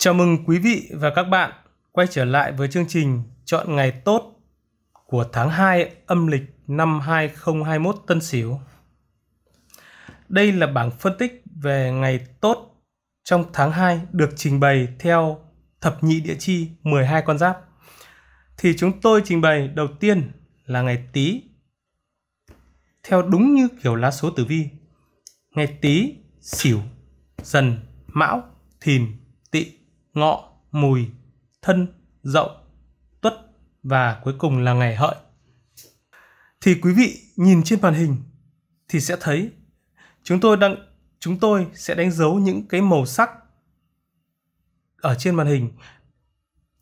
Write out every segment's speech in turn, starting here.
Chào mừng quý vị và các bạn quay trở lại với chương trình Chọn ngày tốt của tháng 2 âm lịch năm 2021 Tân Sửu. Đây là bảng phân tích về ngày tốt trong tháng 2 được trình bày theo thập nhị địa chi 12 con giáp. Thì chúng tôi trình bày đầu tiên là ngày Tý. Theo đúng như kiểu lá số tử vi. Ngày Tý, Sửu, Dần, Mão, Thìn, ngọ, mùi, thân, dậu, tuất và cuối cùng là ngày hợi. Thì quý vị nhìn trên màn hình thì sẽ thấy chúng tôi đang chúng tôi sẽ đánh dấu những cái màu sắc ở trên màn hình.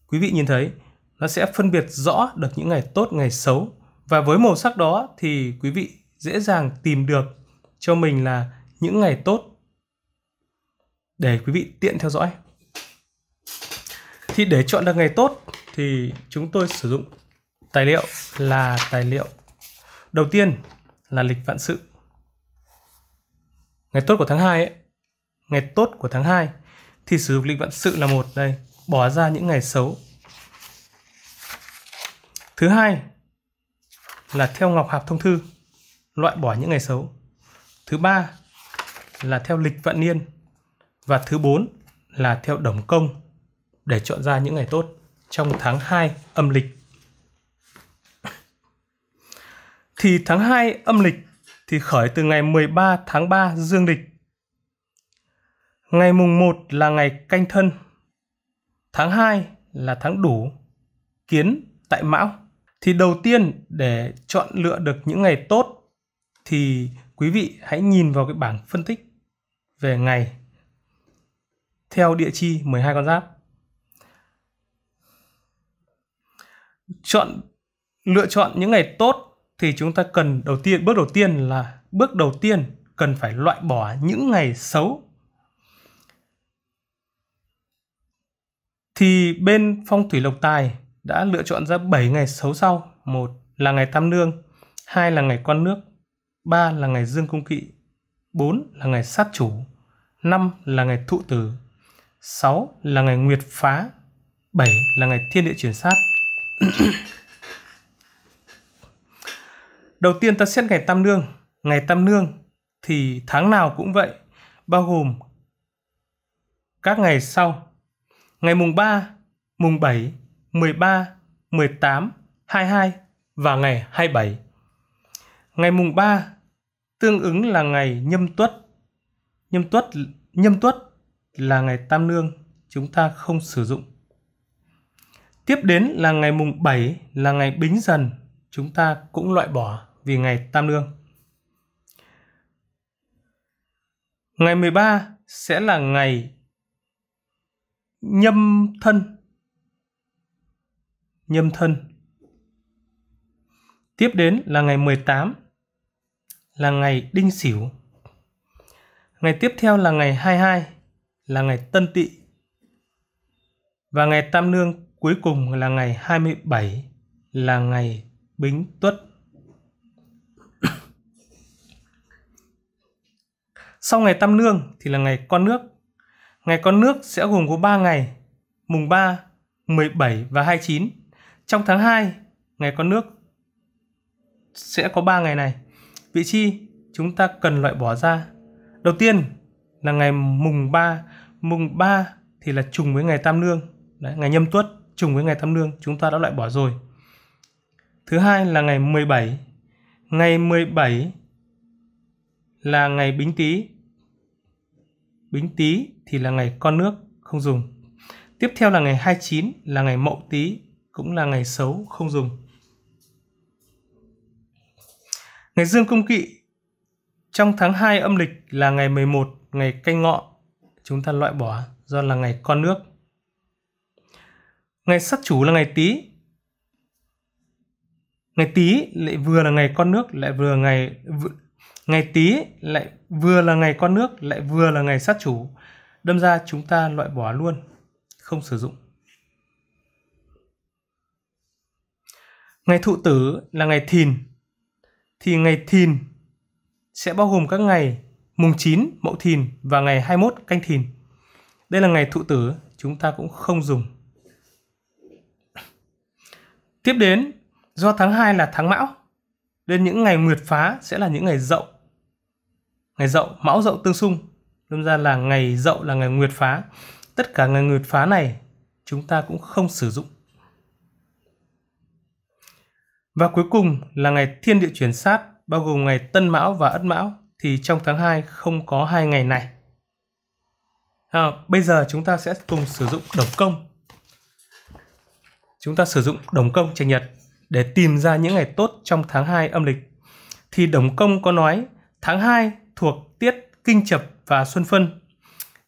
Quý vị nhìn thấy nó sẽ phân biệt rõ được những ngày tốt, ngày xấu và với màu sắc đó thì quý vị dễ dàng tìm được cho mình là những ngày tốt để quý vị tiện theo dõi thì để chọn được ngày tốt thì chúng tôi sử dụng tài liệu là tài liệu đầu tiên là lịch vạn sự. Ngày tốt của tháng 2 ấy, ngày tốt của tháng 2 thì sử dụng lịch vạn sự là một đây, bỏ ra những ngày xấu. Thứ hai là theo ngọc hạp thông thư, loại bỏ những ngày xấu. Thứ ba là theo lịch vạn niên và thứ bốn là theo đồng công để chọn ra những ngày tốt trong tháng 2 âm lịch. Thì tháng 2 âm lịch thì khởi từ ngày 13 tháng 3 dương lịch. Ngày mùng 1 là ngày canh thân. Tháng 2 là tháng đủ, kiến tại mão. Thì đầu tiên để chọn lựa được những ngày tốt thì quý vị hãy nhìn vào cái bảng phân tích về ngày theo địa chi 12 con giáp chọn lựa chọn những ngày tốt thì chúng ta cần đầu tiên bước đầu tiên là bước đầu tiên cần phải loại bỏ những ngày xấu thì bên phong thủy lộc tài đã lựa chọn ra 7 ngày xấu sau một là ngày tam nương hai là ngày quan nước ba là ngày dương cung kỵ bốn là ngày sát chủ năm là ngày thụ tử sáu là ngày nguyệt phá bảy là ngày thiên địa chuyển sát Đầu tiên ta xét ngày tam nương. Ngày tam nương thì tháng nào cũng vậy, bao gồm các ngày sau. Ngày mùng 3, mùng 7, 13, 18, 22 và ngày 27. Ngày mùng 3 tương ứng là ngày nhâm tuất. Nhâm tuất nhâm tuất là ngày tam nương, chúng ta không sử dụng Tiếp đến là ngày mùng 7 là ngày Bính Dần, chúng ta cũng loại bỏ vì ngày Tam Lương. Ngày 13 sẽ là ngày Nhâm Thân. Nhâm Thân. Tiếp đến là ngày 18 là ngày Đinh Sửu. Ngày tiếp theo là ngày 22 là ngày Tân Tỵ. Và ngày Tam lương Cuối cùng là ngày 27 là ngày Bính Tuất. Sau ngày Tam Nương thì là ngày Con Nước. Ngày Con Nước sẽ gồm có 3 ngày, mùng 3, 17 và 29. Trong tháng 2, ngày Con Nước sẽ có 3 ngày này. Vị trí chúng ta cần loại bỏ ra. Đầu tiên là ngày mùng 3, mùng 3 thì là trùng với ngày Tam Nương, Đấy, ngày Nhâm Tuất trùng với ngày tam lương chúng ta đã loại bỏ rồi. Thứ hai là ngày 17. Ngày 17 là ngày Bính Tý. Bính Tý thì là ngày con nước không dùng. Tiếp theo là ngày 29 là ngày Mậu Tý, cũng là ngày xấu không dùng. Ngày Dương cung Kỵ trong tháng 2 âm lịch là ngày 11, ngày canh ngọ. Chúng ta loại bỏ do là ngày con nước ngày sát chủ là ngày tý ngày tý lại vừa là ngày con nước lại vừa ngày ngày tý lại vừa là ngày con nước lại vừa là ngày sát chủ đâm ra chúng ta loại bỏ luôn không sử dụng ngày thụ tử là ngày thìn thì ngày thìn sẽ bao gồm các ngày mùng 9 mậu thìn và ngày 21 canh thìn đây là ngày thụ tử chúng ta cũng không dùng Tiếp đến, do tháng 2 là tháng mão, nên những ngày nguyệt phá sẽ là những ngày dậu. Ngày dậu, mão dậu tương xung, đâm ra là ngày dậu là ngày nguyệt phá. Tất cả ngày nguyệt phá này chúng ta cũng không sử dụng. Và cuối cùng là ngày thiên địa chuyển sát, bao gồm ngày tân mão và ất mão, thì trong tháng 2 không có hai ngày này. À, bây giờ chúng ta sẽ cùng sử dụng đồng công chúng ta sử dụng đồng công chạch nhật để tìm ra những ngày tốt trong tháng 2 âm lịch. Thì đồng công có nói tháng 2 thuộc tiết kinh chập và xuân phân.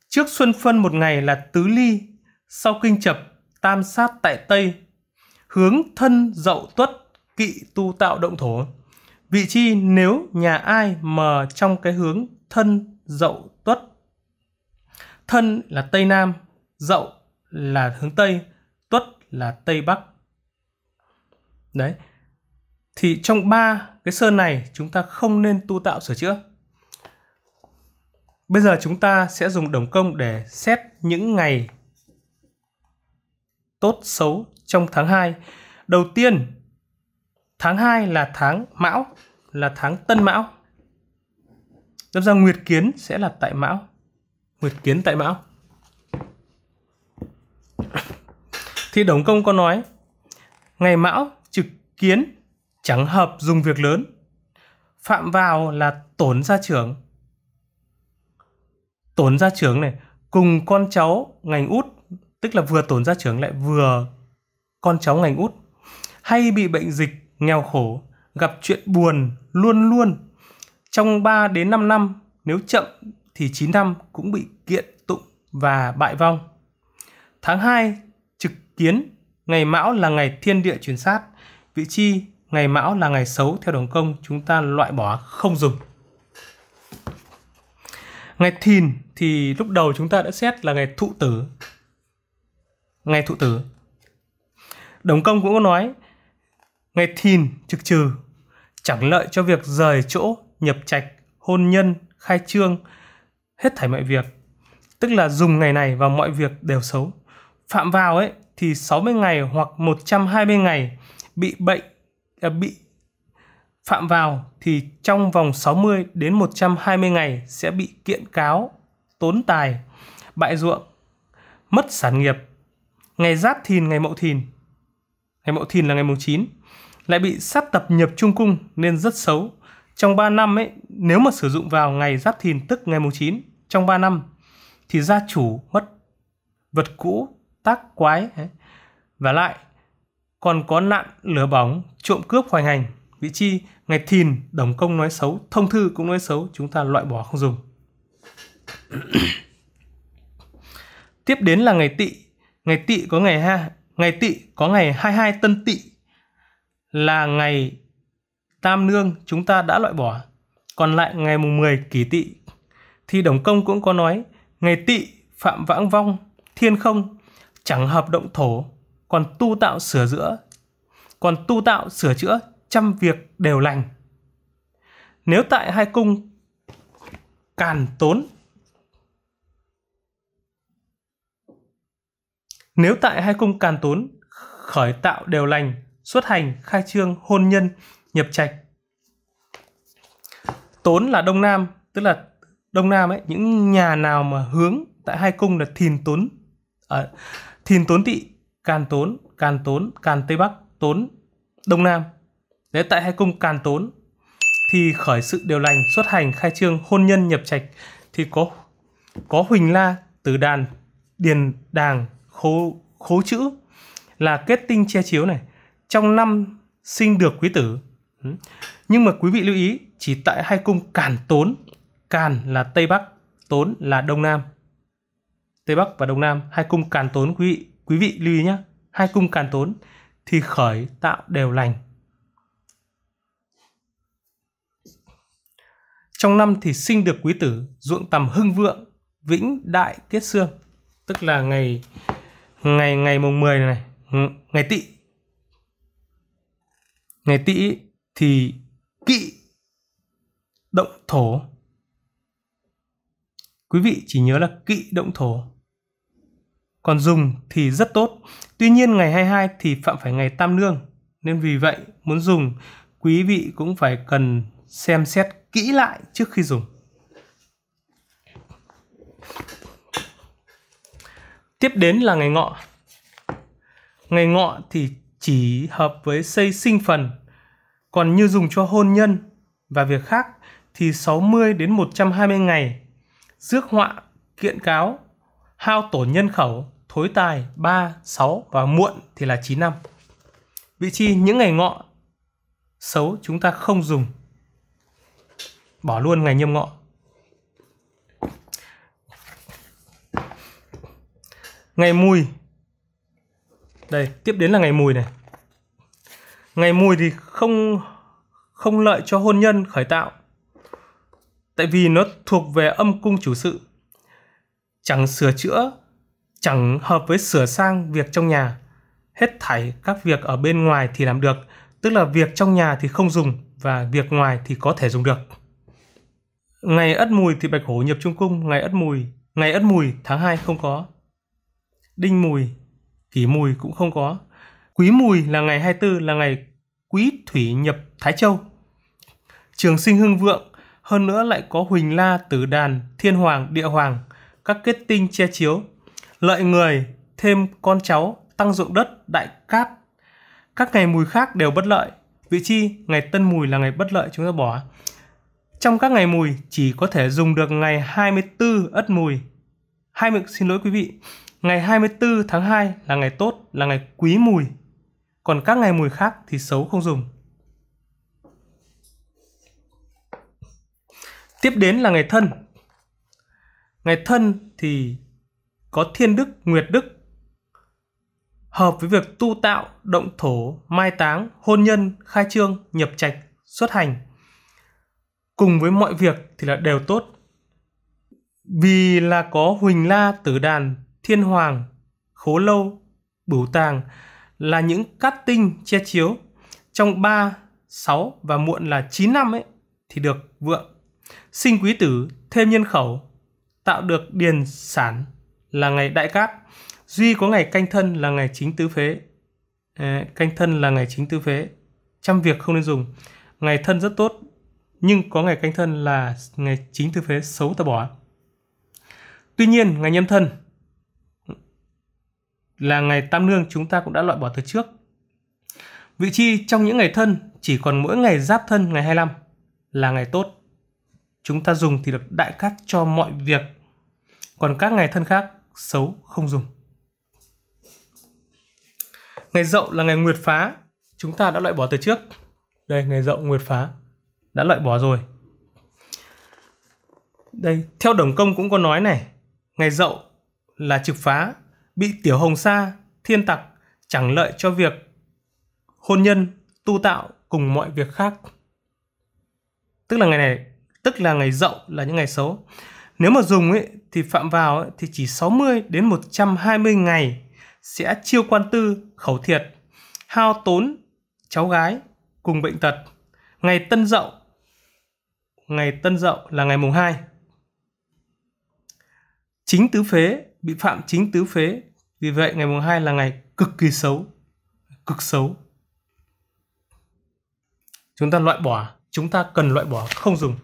Trước xuân phân một ngày là tứ ly, sau kinh chập tam sát tại Tây, hướng thân dậu tuất kỵ tu tạo động thổ. Vị trí nếu nhà ai mà trong cái hướng thân dậu tuất. Thân là Tây Nam, dậu là hướng Tây, là Tây Bắc. Đấy. Thì trong ba cái sơn này chúng ta không nên tu tạo sửa chữa. Bây giờ chúng ta sẽ dùng đồng công để xét những ngày tốt xấu trong tháng 2. Đầu tiên, tháng 2 là tháng Mão, là tháng Tân Mão. Đâm ra Nguyệt Kiến sẽ là tại Mão. Nguyệt Kiến tại Mão thì Đồng Công có nói Ngày Mão trực kiến chẳng hợp dùng việc lớn Phạm vào là tổn gia trưởng Tổn gia trưởng này cùng con cháu ngành út Tức là vừa tổn gia trưởng lại vừa con cháu ngành út Hay bị bệnh dịch, nghèo khổ, gặp chuyện buồn luôn luôn Trong 3 đến 5 năm nếu chậm thì 9 năm cũng bị kiện tụng và bại vong Tháng 2 Kiến, ngày Mão là ngày thiên địa chuyển sát. Vị chi, ngày Mão là ngày xấu theo đồng công, chúng ta loại bỏ không dùng. Ngày Thìn thì lúc đầu chúng ta đã xét là ngày thụ tử. Ngày thụ tử. Đồng công cũng có nói ngày Thìn trực trừ chẳng lợi cho việc rời chỗ, nhập trạch, hôn nhân, khai trương, hết thảy mọi việc. Tức là dùng ngày này vào mọi việc đều xấu. Phạm vào ấy thì 60 ngày hoặc 120 ngày bị bệnh à, bị phạm vào thì trong vòng 60 đến 120 ngày sẽ bị kiện cáo, tốn tài, bại ruộng, mất sản nghiệp. Ngày Giáp Thìn, ngày Mậu Thìn. Ngày Mậu Thìn là ngày mùng 9 lại bị sát tập nhập trung cung nên rất xấu. Trong 3 năm ấy, nếu mà sử dụng vào ngày Giáp Thìn tức ngày mùng 9 trong 3 năm thì gia chủ mất vật cũ tác quái và lại còn có nạn lửa bóng trộm cướp hoành hành vị chi ngày thìn đồng công nói xấu thông thư cũng nói xấu chúng ta loại bỏ không dùng tiếp đến là ngày tỵ ngày tỵ có ngày ha ngày tỵ có ngày 22 tân tỵ là ngày tam nương chúng ta đã loại bỏ còn lại ngày mùng 10 kỷ tỵ thì đồng công cũng có nói ngày tỵ phạm vãng vong thiên không chẳng hợp động thổ, còn tu tạo sửa chữa còn tu tạo sửa chữa trăm việc đều lành. Nếu tại hai cung càn tốn Nếu tại hai cung càn tốn, khởi tạo đều lành, xuất hành, khai trương, hôn nhân, nhập trạch. Tốn là Đông Nam, tức là Đông Nam ấy, những nhà nào mà hướng tại hai cung là thìn tốn. À, Thìn Tốn tỵ Can Tốn, Can Tốn, Can Tây Bắc, Tốn, Đông Nam. Đấy tại hai cung Can Tốn thì khởi sự điều lành xuất hành khai trương hôn nhân nhập trạch thì có có Huỳnh La từ đàn điền đàng khố khố chữ là kết tinh che chiếu này trong năm sinh được quý tử ừ. nhưng mà quý vị lưu ý chỉ tại hai cung càn tốn càn là tây bắc tốn là đông nam Tây Bắc và Đông Nam, hai cung càn tốn quý vị, quý vị lưu ý nhé, hai cung càn tốn thì khởi tạo đều lành. Trong năm thì sinh được quý tử, ruộng tầm hưng vượng, vĩnh đại kết xương, tức là ngày ngày ngày mùng 10 này, ngày Tỵ. Ngày Tỵ thì kỵ động thổ quý vị chỉ nhớ là kỵ động thổ còn dùng thì rất tốt. Tuy nhiên ngày 22 thì phạm phải ngày tam nương. Nên vì vậy muốn dùng quý vị cũng phải cần xem xét kỹ lại trước khi dùng. Tiếp đến là ngày ngọ. Ngày ngọ thì chỉ hợp với xây sinh phần. Còn như dùng cho hôn nhân và việc khác thì 60 đến 120 ngày. Rước họa, kiện cáo hao tổn nhân khẩu, thối tài 3, 6 và muộn thì là 9 năm. Vị chi những ngày ngọ xấu chúng ta không dùng. Bỏ luôn ngày nhâm ngọ. Ngày mùi. Đây, tiếp đến là ngày mùi này. Ngày mùi thì không không lợi cho hôn nhân khởi tạo. Tại vì nó thuộc về âm cung chủ sự chẳng sửa chữa, chẳng hợp với sửa sang việc trong nhà. Hết thảy các việc ở bên ngoài thì làm được, tức là việc trong nhà thì không dùng và việc ngoài thì có thể dùng được. Ngày Ất Mùi thì Bạch Hổ nhập Trung Cung, ngày Ất Mùi, ngày Ất Mùi tháng 2 không có. Đinh Mùi, Kỷ Mùi cũng không có. Quý Mùi là ngày 24 là ngày Quý Thủy nhập Thái Châu. Trường sinh hưng vượng, hơn nữa lại có Huỳnh La, Tử Đàn, Thiên Hoàng, Địa Hoàng, các kết tinh che chiếu, lợi người, thêm con cháu, tăng dụng đất, đại cát. Các ngày mùi khác đều bất lợi, vị chi ngày tân mùi là ngày bất lợi chúng ta bỏ. Trong các ngày mùi chỉ có thể dùng được ngày 24 ất mùi. 20 xin lỗi quý vị, ngày 24 tháng 2 là ngày tốt, là ngày quý mùi. Còn các ngày mùi khác thì xấu không dùng. Tiếp đến là ngày thân, ngày thân thì có thiên đức, nguyệt đức, hợp với việc tu tạo, động thổ, mai táng, hôn nhân, khai trương, nhập trạch, xuất hành. Cùng với mọi việc thì là đều tốt. Vì là có Huỳnh La, Tử Đàn, Thiên Hoàng, Khố Lâu, Bửu Tàng là những cát tinh che chiếu trong 3, 6 và muộn là 9 năm ấy thì được vượng. Sinh quý tử, thêm nhân khẩu, tạo được điền sản là ngày đại cát duy có ngày canh thân là ngày chính tứ phế ờ, canh thân là ngày chính tứ phế trăm việc không nên dùng ngày thân rất tốt nhưng có ngày canh thân là ngày chính tứ phế xấu ta bỏ tuy nhiên ngày nhâm thân là ngày tam nương chúng ta cũng đã loại bỏ từ trước vị chi trong những ngày thân chỉ còn mỗi ngày giáp thân ngày 25 là ngày tốt chúng ta dùng thì được đại cát cho mọi việc còn các ngày thân khác xấu không dùng. Ngày dậu là ngày nguyệt phá, chúng ta đã loại bỏ từ trước. Đây, ngày dậu nguyệt phá đã loại bỏ rồi. Đây, theo Đồng Công cũng có nói này, ngày dậu là trực phá, bị tiểu hồng sa, thiên tặc chẳng lợi cho việc hôn nhân, tu tạo cùng mọi việc khác. Tức là ngày này, tức là ngày dậu là những ngày xấu. Nếu mà dùng ấy thì phạm vào thì chỉ 60 đến 120 ngày sẽ chiêu quan tư khẩu thiệt, hao tốn cháu gái cùng bệnh tật. Ngày Tân Dậu ngày Tân Dậu là ngày mùng 2. Chính tứ phế bị phạm chính tứ phế, vì vậy ngày mùng 2 là ngày cực kỳ xấu, cực xấu. Chúng ta loại bỏ, chúng ta cần loại bỏ không dùng.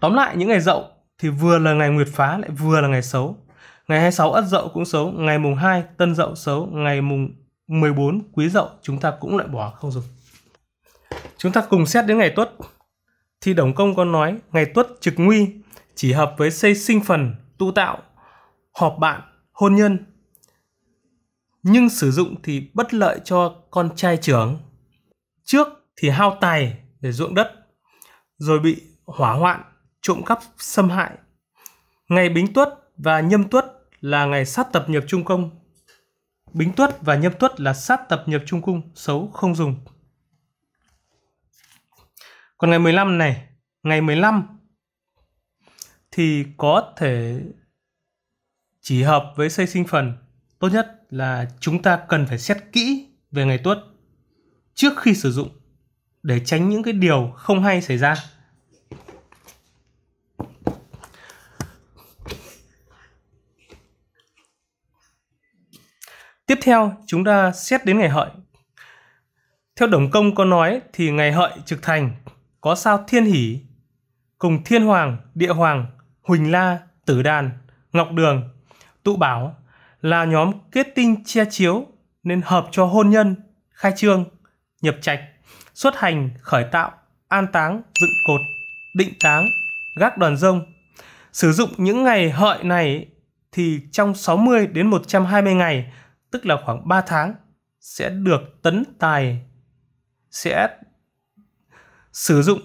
Tóm lại những ngày dậu thì vừa là ngày nguyệt phá lại vừa là ngày xấu. Ngày 26 Ất Dậu cũng xấu, ngày mùng 2 Tân Dậu xấu, ngày mùng 14 Quý Dậu chúng ta cũng lại bỏ không dùng. Chúng ta cùng xét đến ngày Tuất. Thì Đồng Công có nói ngày Tuất trực nguy chỉ hợp với xây sinh phần, tu tạo, họp bạn, hôn nhân. Nhưng sử dụng thì bất lợi cho con trai trưởng. Trước thì hao tài để ruộng đất, rồi bị hỏa hoạn trộm cắp xâm hại. Ngày Bính Tuất và Nhâm Tuất là ngày sát tập nhập trung công. Bính Tuất và Nhâm Tuất là sát tập nhập trung cung, xấu không dùng. Còn ngày 15 này, ngày 15 thì có thể chỉ hợp với xây sinh phần. Tốt nhất là chúng ta cần phải xét kỹ về ngày Tuất trước khi sử dụng để tránh những cái điều không hay xảy ra. Tiếp theo, chúng ta xét đến ngày hợi. Theo Đồng Công có nói thì ngày hợi trực thành có sao thiên hỷ cùng thiên hoàng, địa hoàng, huỳnh la, tử đàn, ngọc đường, tụ bảo là nhóm kết tinh che chiếu nên hợp cho hôn nhân, khai trương, nhập trạch, xuất hành, khởi tạo, an táng, dựng cột, định táng, gác đoàn rông. Sử dụng những ngày hợi này thì trong 60 đến 120 ngày tức là khoảng 3 tháng sẽ được tấn tài sẽ sử dụng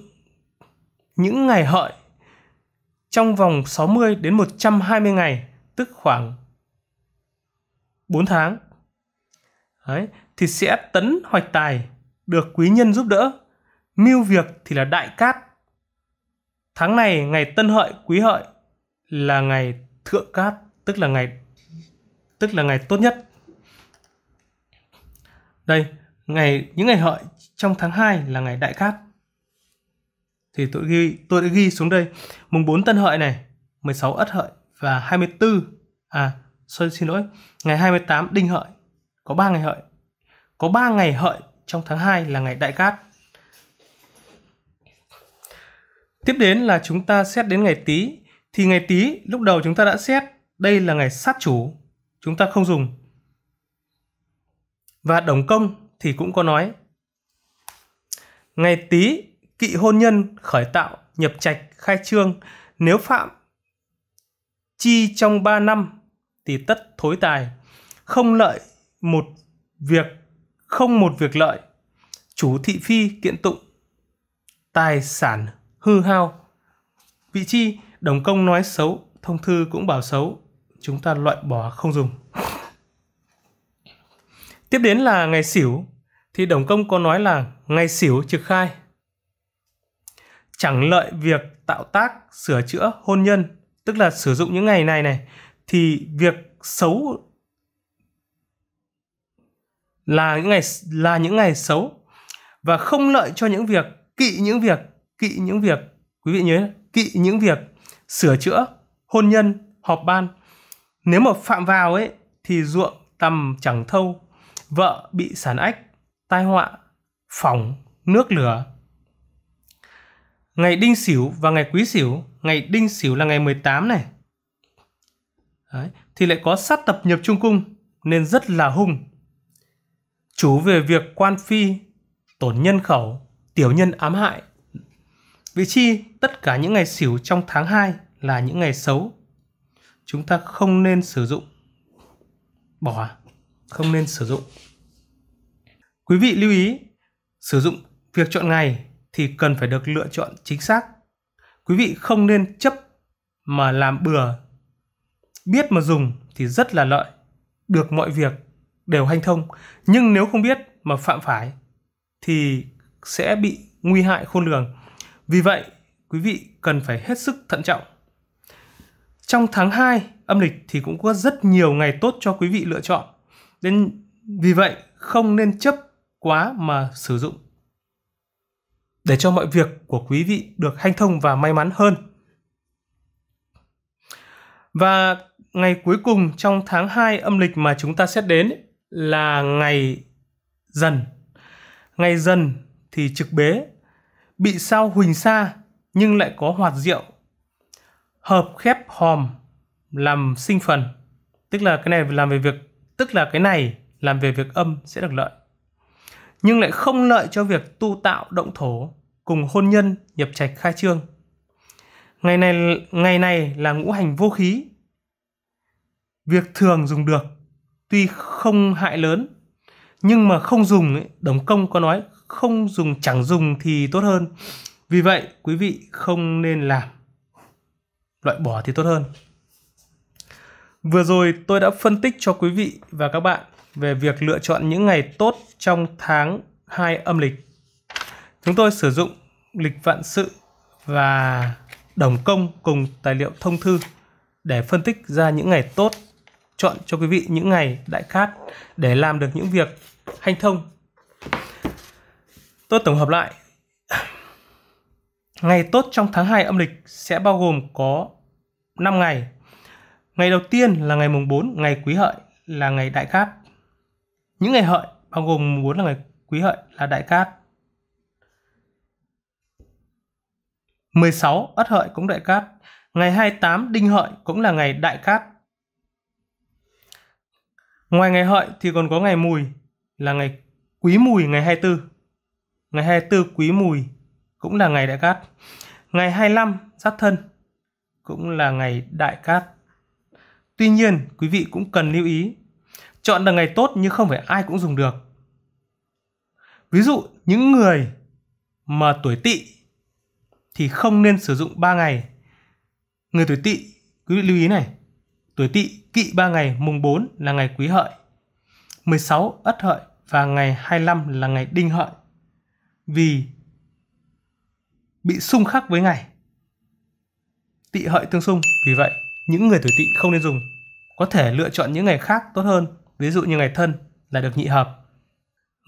những ngày hợi trong vòng 60 đến 120 ngày tức khoảng 4 tháng Đấy, thì sẽ tấn hoạch tài được quý nhân giúp đỡ mưu việc thì là đại cát tháng này ngày tân hợi quý hợi là ngày thượng cát tức là ngày tức là ngày tốt nhất đây, ngày những ngày hợi trong tháng 2 là ngày đại cát. Thì tôi ghi tôi đã ghi xuống đây mùng 4 Tân Hợi này, 16 Ất Hợi và 24 à xin xin lỗi, ngày 28 Đinh Hợi. Có 3 ngày hợi. Có 3 ngày hợi trong tháng 2 là ngày đại cát. Tiếp đến là chúng ta xét đến ngày Tý. Thì ngày Tý lúc đầu chúng ta đã xét đây là ngày sát chủ. Chúng ta không dùng và Đồng Công thì cũng có nói Ngày tí kỵ hôn nhân khởi tạo nhập trạch khai trương nếu phạm chi trong 3 năm thì tất thối tài không lợi một việc không một việc lợi chủ thị phi kiện tụng tài sản hư hao vị chi đồng công nói xấu thông thư cũng bảo xấu chúng ta loại bỏ không dùng Tiếp đến là ngày xỉu, thì Đồng Công có nói là ngày xỉu trực khai. Chẳng lợi việc tạo tác, sửa chữa, hôn nhân, tức là sử dụng những ngày này này, thì việc xấu là những ngày là những ngày xấu và không lợi cho những việc kỵ những việc kỵ những việc quý vị nhớ kỵ những việc sửa chữa hôn nhân họp ban nếu mà phạm vào ấy thì ruộng tầm chẳng thâu vợ bị sản ách, tai họa, phỏng, nước lửa. Ngày Đinh Sửu và ngày Quý Sửu, ngày Đinh Sửu là ngày 18 này. Đấy, thì lại có sát tập nhập trung cung nên rất là hung. chủ về việc quan phi, tổn nhân khẩu, tiểu nhân ám hại. Vị chi tất cả những ngày Sửu trong tháng 2 là những ngày xấu. Chúng ta không nên sử dụng bỏ không nên sử dụng. Quý vị lưu ý, sử dụng việc chọn ngày thì cần phải được lựa chọn chính xác. Quý vị không nên chấp mà làm bừa. Biết mà dùng thì rất là lợi, được mọi việc đều hanh thông, nhưng nếu không biết mà phạm phải thì sẽ bị nguy hại khôn lường. Vì vậy, quý vị cần phải hết sức thận trọng. Trong tháng 2 âm lịch thì cũng có rất nhiều ngày tốt cho quý vị lựa chọn. Nên vì vậy không nên chấp quá mà sử dụng. Để cho mọi việc của quý vị được hanh thông và may mắn hơn. Và ngày cuối cùng trong tháng 2 âm lịch mà chúng ta xét đến là ngày dần. Ngày dần thì trực bế, bị sao huỳnh sa nhưng lại có hoạt diệu. Hợp khép hòm làm sinh phần, tức là cái này làm về việc tức là cái này làm về việc âm sẽ được lợi nhưng lại không lợi cho việc tu tạo động thổ cùng hôn nhân nhập trạch khai trương ngày này ngày này là ngũ hành vô khí việc thường dùng được tuy không hại lớn nhưng mà không dùng ấy, đồng công có nói không dùng chẳng dùng thì tốt hơn vì vậy quý vị không nên làm loại bỏ thì tốt hơn Vừa rồi tôi đã phân tích cho quý vị và các bạn về việc lựa chọn những ngày tốt trong tháng 2 âm lịch. Chúng tôi sử dụng lịch vạn sự và đồng công cùng tài liệu thông thư để phân tích ra những ngày tốt chọn cho quý vị những ngày đại cát để làm được những việc hanh thông. Tôi tổng hợp lại. Ngày tốt trong tháng 2 âm lịch sẽ bao gồm có 5 ngày Ngày đầu tiên là ngày mùng 4, ngày quý hợi là ngày đại cát. Những ngày hợi bao gồm mùng 4 là ngày quý hợi là đại cát. 16 Ất hợi cũng đại cát. Ngày 28 Đinh hợi cũng là ngày đại cát. Ngoài ngày hợi thì còn có ngày mùi là ngày quý mùi ngày 24. Ngày 24 quý mùi cũng là ngày đại cát. Ngày 25 sát thân cũng là ngày đại cát. Tuy nhiên, quý vị cũng cần lưu ý, chọn được ngày tốt nhưng không phải ai cũng dùng được. Ví dụ, những người mà tuổi tỵ thì không nên sử dụng 3 ngày. Người tuổi tỵ, quý vị lưu ý này, tuổi tỵ kỵ 3 ngày, mùng 4 là ngày quý hợi, 16 ất hợi và ngày 25 là ngày đinh hợi. Vì bị xung khắc với ngày. Tỵ hợi tương xung, vì vậy những người tuổi tỵ không nên dùng. Có thể lựa chọn những ngày khác tốt hơn, ví dụ như ngày thân là được nhị hợp.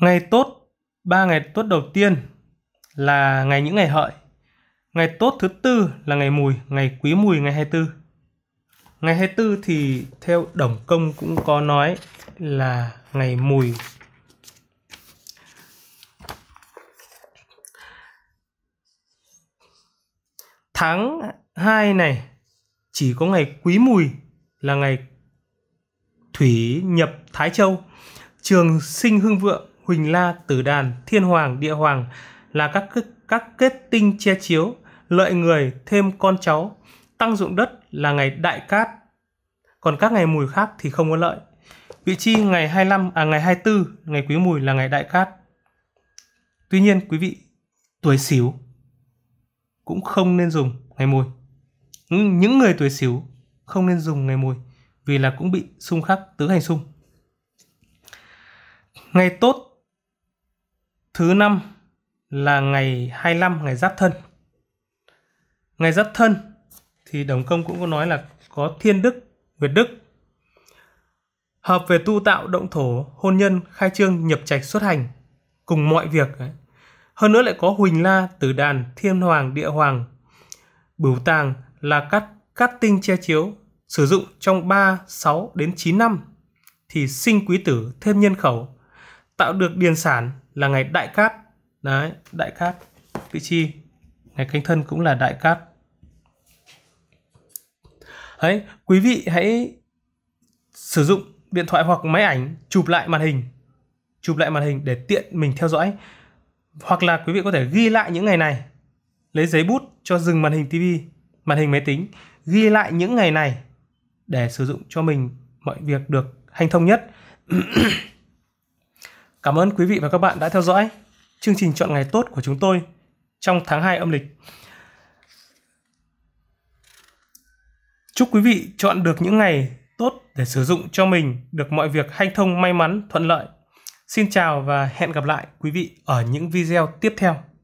Ngày tốt, ba ngày tốt đầu tiên là ngày những ngày hợi. Ngày tốt thứ tư là ngày mùi, ngày quý mùi ngày 24. Ngày 24 thì theo Đồng Công cũng có nói là ngày mùi tháng 2 này chỉ có ngày quý mùi là ngày thủy nhập Thái Châu, trường sinh hưng vượng, huỳnh la, tử đàn, thiên hoàng, địa hoàng là các các kết tinh che chiếu, lợi người thêm con cháu, tăng dụng đất là ngày đại cát. Còn các ngày mùi khác thì không có lợi. Vị chi ngày 25 à ngày 24, ngày quý mùi là ngày đại cát. Tuy nhiên quý vị tuổi xỉu cũng không nên dùng ngày mùi những người tuổi xíu không nên dùng ngày mùi vì là cũng bị xung khắc tứ hành xung. Ngày tốt thứ năm là ngày 25 ngày Giáp Thân. Ngày Giáp Thân thì Đồng Công cũng có nói là có thiên đức, nguyệt đức. Hợp về tu tạo, động thổ, hôn nhân, khai trương, nhập trạch, xuất hành cùng mọi việc. Hơn nữa lại có Huỳnh La, Tử Đàn, Thiên Hoàng, Địa Hoàng, Bửu Tàng, là cắt cắt tinh che chiếu sử dụng trong 3, 6 đến 9 năm thì sinh quý tử thêm nhân khẩu tạo được điền sản là ngày đại cát đấy đại cát vị chi ngày canh thân cũng là đại cát đấy quý vị hãy sử dụng điện thoại hoặc máy ảnh chụp lại màn hình chụp lại màn hình để tiện mình theo dõi hoặc là quý vị có thể ghi lại những ngày này lấy giấy bút cho dừng màn hình tivi màn hình máy tính ghi lại những ngày này để sử dụng cho mình mọi việc được hanh thông nhất. Cảm ơn quý vị và các bạn đã theo dõi chương trình chọn ngày tốt của chúng tôi trong tháng 2 âm lịch. Chúc quý vị chọn được những ngày tốt để sử dụng cho mình được mọi việc hanh thông may mắn thuận lợi. Xin chào và hẹn gặp lại quý vị ở những video tiếp theo.